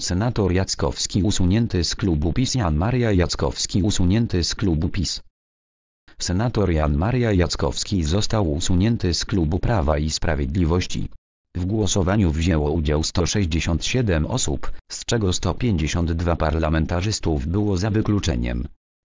Senator Jackowski usunięty z klubu PiS Jan Maria Jackowski usunięty z klubu PiS. Senator Jan Maria Jackowski został usunięty z klubu Prawa i Sprawiedliwości. W głosowaniu wzięło udział 167 osób, z czego 152 parlamentarzystów było za wykluczeniem.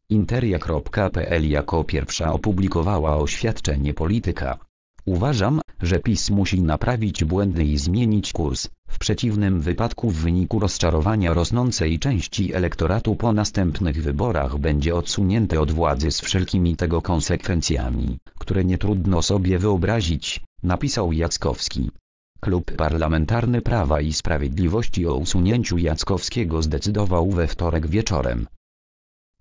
Interia.pl jako pierwsza opublikowała oświadczenie polityka. Uważam, że PiS musi naprawić błędy i zmienić kurs w przeciwnym wypadku w wyniku rozczarowania rosnącej części elektoratu po następnych wyborach będzie odsunięte od władzy z wszelkimi tego konsekwencjami, które nie trudno sobie wyobrazić, napisał Jackowski. Klub Parlamentarny Prawa i Sprawiedliwości o usunięciu Jackowskiego zdecydował we wtorek wieczorem.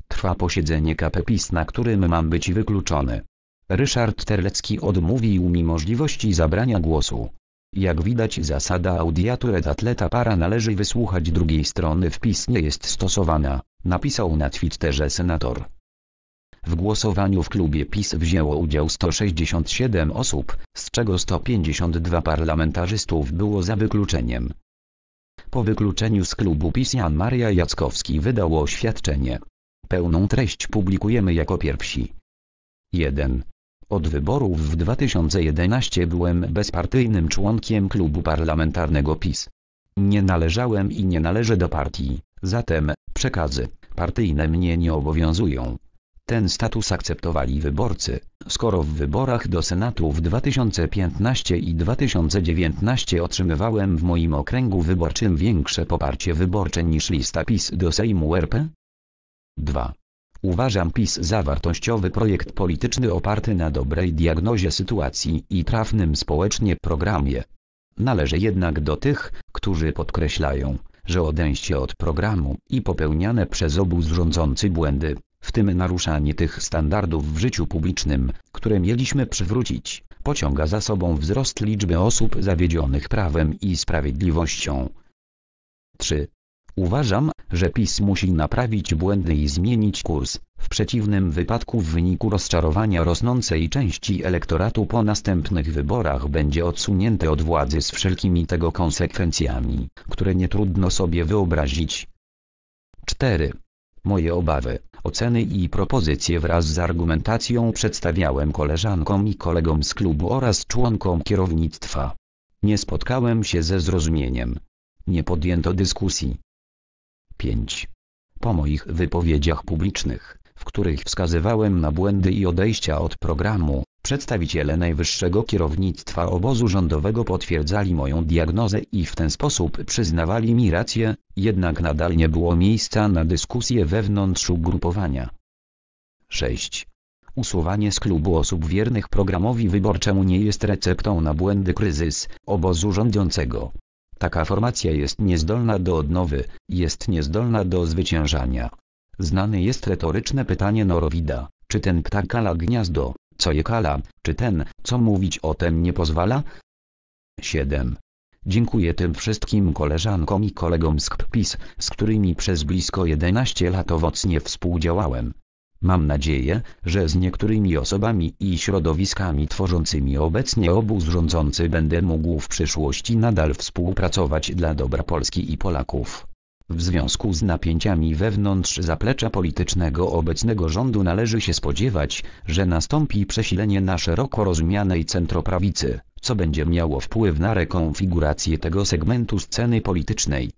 Trwa posiedzenie KPPIS, na którym mam być wykluczony. Ryszard Terlecki odmówił mi możliwości zabrania głosu. Jak widać zasada audiature atleta para należy wysłuchać drugiej strony wpis nie jest stosowana, napisał na Twitterze senator. W głosowaniu w klubie PiS wzięło udział 167 osób, z czego 152 parlamentarzystów było za wykluczeniem. Po wykluczeniu z klubu PiS Jan Maria Jackowski wydał oświadczenie. Pełną treść publikujemy jako pierwsi. 1. Od wyborów w 2011 byłem bezpartyjnym członkiem klubu parlamentarnego PiS. Nie należałem i nie należę do partii, zatem przekazy partyjne mnie nie obowiązują. Ten status akceptowali wyborcy, skoro w wyborach do Senatu w 2015 i 2019 otrzymywałem w moim okręgu wyborczym większe poparcie wyborcze niż lista PiS do Sejmu RP? 2. Uważam PiS za wartościowy projekt polityczny oparty na dobrej diagnozie sytuacji i trafnym społecznie programie. Należy jednak do tych, którzy podkreślają, że odejście od programu i popełniane przez obóz rządzący błędy, w tym naruszanie tych standardów w życiu publicznym, które mieliśmy przywrócić, pociąga za sobą wzrost liczby osób zawiedzionych prawem i sprawiedliwością. 3. Uważam, że PiS musi naprawić błędy i zmienić kurs, w przeciwnym wypadku w wyniku rozczarowania rosnącej części elektoratu po następnych wyborach będzie odsunięte od władzy z wszelkimi tego konsekwencjami, które nie trudno sobie wyobrazić. 4. Moje obawy, oceny i propozycje wraz z argumentacją przedstawiałem koleżankom i kolegom z klubu oraz członkom kierownictwa. Nie spotkałem się ze zrozumieniem. Nie podjęto dyskusji. 5. Po moich wypowiedziach publicznych, w których wskazywałem na błędy i odejścia od programu, przedstawiciele najwyższego kierownictwa obozu rządowego potwierdzali moją diagnozę i w ten sposób przyznawali mi rację, jednak nadal nie było miejsca na dyskusję wewnątrz ugrupowania. 6. Usuwanie z klubu osób wiernych programowi wyborczemu nie jest receptą na błędy kryzys obozu rządzącego. Taka formacja jest niezdolna do odnowy, jest niezdolna do zwyciężania. Znane jest retoryczne pytanie Norowida, czy ten ptak kala gniazdo, co je kala, czy ten, co mówić o tem nie pozwala? 7. Dziękuję tym wszystkim koleżankom i kolegom z KPIS, z którymi przez blisko 11 lat owocnie współdziałałem. Mam nadzieję, że z niektórymi osobami i środowiskami tworzącymi obecnie obóz rządzący będę mógł w przyszłości nadal współpracować dla dobra Polski i Polaków. W związku z napięciami wewnątrz zaplecza politycznego obecnego rządu należy się spodziewać, że nastąpi przesilenie na szeroko rozumianej centroprawicy, co będzie miało wpływ na rekonfigurację tego segmentu sceny politycznej.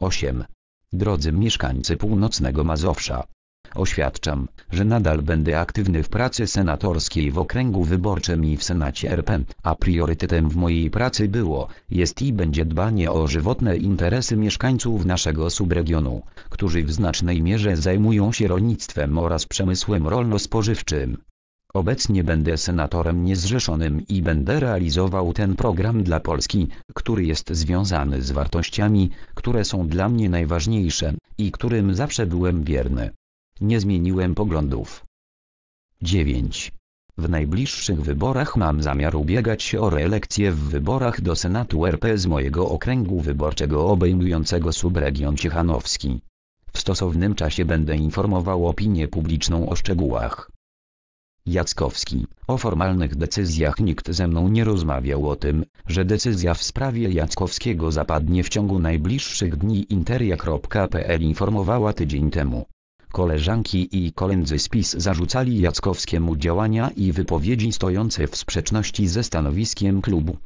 8. Drodzy mieszkańcy północnego Mazowsza, Oświadczam, że nadal będę aktywny w pracy senatorskiej w okręgu wyborczym i w Senacie RP, a priorytetem w mojej pracy było, jest i będzie dbanie o żywotne interesy mieszkańców naszego subregionu, którzy w znacznej mierze zajmują się rolnictwem oraz przemysłem rolno-spożywczym. Obecnie będę senatorem niezrzeszonym i będę realizował ten program dla Polski, który jest związany z wartościami, które są dla mnie najważniejsze i którym zawsze byłem wierny. Nie zmieniłem poglądów. 9. W najbliższych wyborach mam zamiar ubiegać się o reelekcję w wyborach do Senatu RP z mojego okręgu wyborczego obejmującego subregion Ciechanowski. W stosownym czasie będę informował opinię publiczną o szczegółach. Jackowski. O formalnych decyzjach nikt ze mną nie rozmawiał o tym, że decyzja w sprawie Jackowskiego zapadnie w ciągu najbliższych dni interia.pl informowała tydzień temu koleżanki i koledzy z PiS zarzucali Jackowskiemu działania i wypowiedzi stojące w sprzeczności ze stanowiskiem klubu.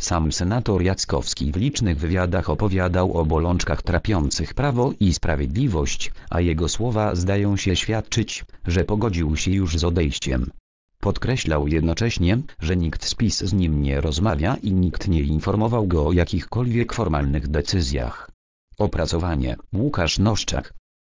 Sam senator Jackowski w licznych wywiadach opowiadał o bolączkach trapiących Prawo i Sprawiedliwość, a jego słowa zdają się świadczyć, że pogodził się już z odejściem. Podkreślał jednocześnie, że nikt z PiS z nim nie rozmawia i nikt nie informował go o jakichkolwiek formalnych decyzjach. Opracowanie Łukasz Noszczak